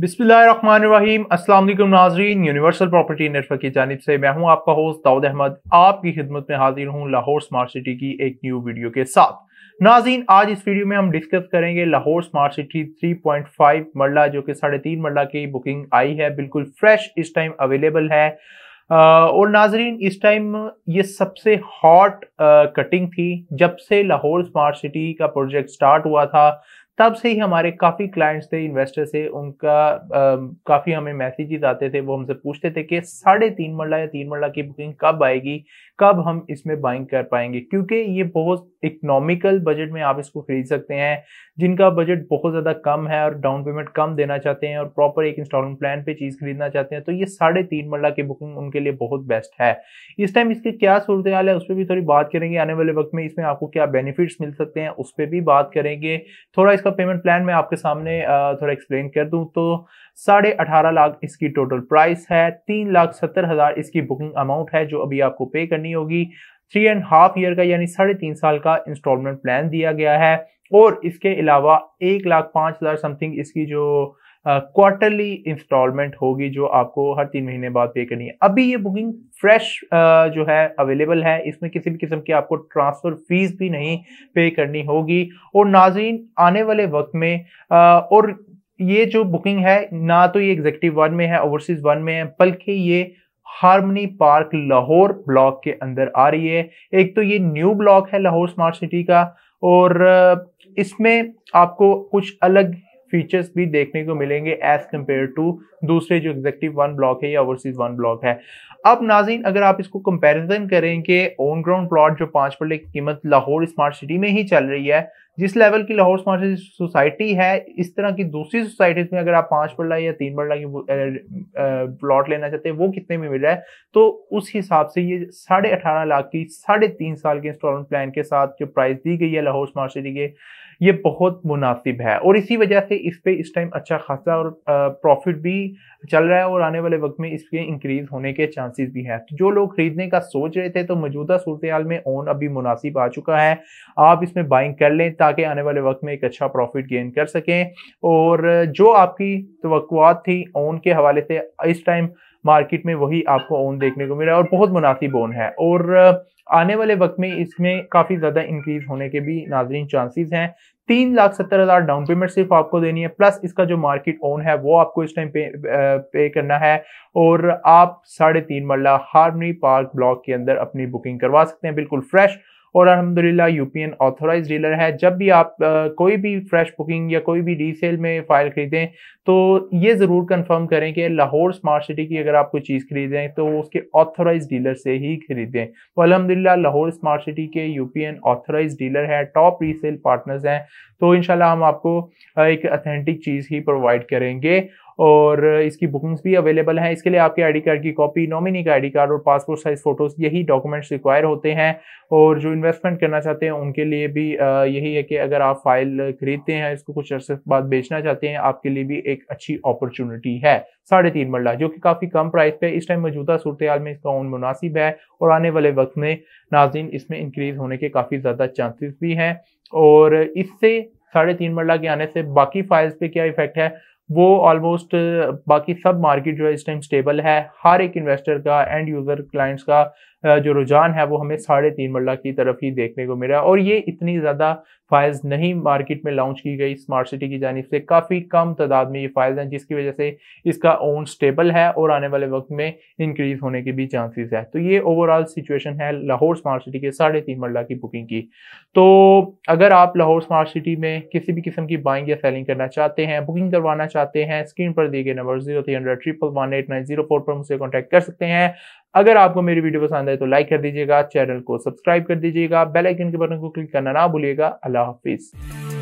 बिस्मिल्लाहिर्रहमानिर्रहीम अस्सलाम वालेकुम नाजरीन यूनिवर्सल प्रॉपर्टी नेटवर्क की जानब से मैं हूं आपका होस्ट दाऊद अहमद आपकी खिदमत में हाजिर हूं लाहौर स्मार्ट सिटी की एक न्यू वीडियो के साथ नाजीन आज इस वीडियो में हम डिस्कस करेंगे लाहौर स्मार्ट सिटी 3.5 मरला जो कि साढ़े तीन मरला की बुकिंग आई है बिल्कुल फ्रेश इस टाइम अवेलेबल है और नाजरीन इस टाइम ये सबसे हॉट कटिंग थी जब से लाहौर स्मार्ट सिटी का प्रोजेक्ट स्टार्ट हुआ था तब से ही हमारे काफ़ी क्लाइंट्स थे इन्वेस्टर्स थे उनका काफ़ी हमें मैसेजेस आते थे वो हमसे पूछते थे कि साढ़े तीन मरला या तीन मरला की बुकिंग कब आएगी कब हम इसमें बाइंग कर पाएंगे क्योंकि ये बहुत इकोनॉमिकल बजट में आप इसको खरीद सकते हैं जिनका बजट बहुत ज़्यादा कम है और डाउन पेमेंट कम देना चाहते हैं और प्रॉपर एक इंस्टॉलमेंट प्लान पे चीज़ खरीदना चाहते हैं तो ये साढ़े तीन मरला की बुकिंग उनके लिए बहुत बेस्ट है इस टाइम इसके क्या सूरत हाल है उस पर भी थोड़ी बात करेंगे आने वाले वक्त में इसमें आपको क्या बेनिफिट्स मिल सकते हैं उस पर भी बात करेंगे थोड़ा इसका पेमेंट प्लान मैं आपके सामने थोड़ा एक्सप्लेन कर दूँ तो साढ़े अठारह लाख इसकी टोटल प्राइस है तीन लाख सत्तर हज़ार इसकी बुकिंग अमाउंट है जो अभी आपको पे करनी होगी थ्री एंड हाफ ईयर का यानी साढ़े तीन साल का इंस्टॉलमेंट प्लान दिया गया है और इसके अलावा एक लाख पाँच हज़ार समथिंग इसकी जो क्वार्टरली इंस्टॉलमेंट होगी जो आपको हर तीन महीने बाद पे करनी है अभी ये बुकिंग फ्रेश uh, जो है अवेलेबल है इसमें किसी भी किस्म की आपको ट्रांसफ़र फीस भी नहीं पे करनी होगी और नाजीन आने वाले वक्त में uh, और ये जो बुकिंग है ना तो ये एग्जेक्टिव वन में है ओवरसीज़ वन में है बल्कि ये हार्मनी पार्क लाहौर ब्लॉक के अंदर आ रही है एक तो ये न्यू ब्लॉक है लाहौर स्मार्ट सिटी का और इसमें आपको कुछ अलग फीचर्स भी देखने को मिलेंगे एज कम्पेयर टू दूसरे जो एग्जेक्टिव वन ब्लॉक है या ओवरसीज वन ब्लॉक है अब नाजीन अगर आप इसको कंपैरिजन करें कि ऑन ग्राउंड प्लॉट जो पांच पल्ले की कीमत लाहौर स्मार्ट सिटी में ही चल रही है जिस लेवल की लाहौर स्मार्ट सोसाइटी है इस तरह की दूसरी सोसाइटीज में अगर आप पांच बड़ला या तीन बड़ला की प्लॉट लेना चाहते हैं वो कितने में मिल रहा है तो उस हिसाब से ये साढ़े अठारह लाख की साढ़े तीन साल के इंस्टॉलमेंट प्लान के साथ जो प्राइस दी गई है लाहौर स्मार्ट सिटी के ये बहुत मुनासिब है और इसी वजह से इस पर इस टाइम अच्छा खासा और प्रॉफिट भी चल रहा है और आने वाले वक्त में इसके इंक्रीज होने के चांसेस भी हैं तो जो लोग खरीदने का सोच रहे थे तो मौजूदा सूरत हाल में ओन अभी मुनासिब आ चुका है आप इसमें बाइंग कर लें ताकि ताकि आने वाले वक्त में एक अच्छा प्रॉफिट गेन कर सकें और जो आपकी तो थी ओन के हवाले से इस टाइम मार्केट में वही आपको ओन देखने को मिला और बहुत मुनासिब ओन है और आने वाले वक्त में इसमें काफ़ी ज़्यादा इंक्रीज होने के भी नाजरीन चांसेस हैं तीन लाख सत्तर हज़ार डाउन पेमेंट सिर्फ आपको देनी है प्लस इसका जो मार्केट ओन है वो आपको इस टाइम पे पे करना है और आप साढ़े तीन मरला हार्मनी पार्क ब्लॉक के अंदर अपनी बुकिंग करवा सकते हैं बिल्कुल फ्रेश और अलहमदिल्ला यूपीएन ऑथोराइज डीलर है जब भी आप आ, कोई भी फ्रेश बुकिंग या कोई भी रीसेल में फ़ाइल खरीदें तो ये ज़रूर कंफर्म करें कि लाहौर स्मार्ट सिटी की अगर आप कोई चीज़ खरीदें तो उसके ऑथोराइज डीलर से ही खरीदें तो अलहमदिल्ला लाहौर स्मार्ट सिटी के यूपीएन ऑथोराइज डीलर है टॉप रीसेल पार्टनर्स हैं तो इन हम आपको एक अथेंटिक चीज़ ही प्रोवाइड करेंगे और इसकी बुकिंग्स भी अवेलेबल हैं इसके लिए आपके आईडी कार्ड की कॉपी नॉमिनी का आईडी कार्ड और पासपोर्ट साइज फोटोज यही डॉक्यूमेंट्स रिक्वायर होते हैं और जो इन्वेस्टमेंट करना चाहते हैं उनके लिए भी यही है कि अगर आप फाइल खरीदते हैं इसको कुछ अर्से बाद बेचना चाहते हैं आपके लिए भी एक अच्छी अपॉर्चुनिटी है साढ़े तीन मरला जो कि काफ़ी कम प्राइस पे इस टाइम मौजूदा सूरत हाल में इसका ओन मुनासिब है और आने वाले वक्त में नाजिन इसमें इंक्रीज होने के काफ़ी ज़्यादा चांसेस भी हैं और इससे साढ़े तीन मरला के आने से बाकी फाइल्स पे क्या इफेक्ट है वो ऑलमोस्ट बाकी सब मार्केट जो है इस टाइम स्टेबल है हर एक इन्वेस्टर का एंड यूजर क्लाइंट्स का जो रुझान है वो हमें साढ़े तीन मरला की तरफ ही देखने को मिला और ये इतनी ज़्यादा फाइल्स नहीं मार्केट में लॉन्च की गई स्मार्ट सिटी की जानब से काफ़ी कम तादाद में ये फाइल्स हैं जिसकी वजह से इसका ओन स्टेबल है और आने वाले वक्त में इंक्रीज होने के भी चांसेस है तो ये ओवरऑल सिचुएशन है लाहौर स्मार्ट सिटी के साढ़े तीन मरला की बुकिंग की तो अगर आप लाहौर स्मार्ट सिटी में किसी भी किस्म की बाइंग या सेलिंग करना चाहते हैं बुकिंग करवाना चाहते हैं स्क्रीन पर दिए गए number zero three hundred triple one eight nine zero four पर मुझसे कॉन्टेक्ट कर सकते हैं अगर आपको मेरी वीडियो पसंद आए तो लाइक कर दीजिएगा चैनल को सब्सक्राइब कर दीजिएगा बेल आइकन के बटन को क्लिक करना ना भूलिएगा अल्लाह हाफिज़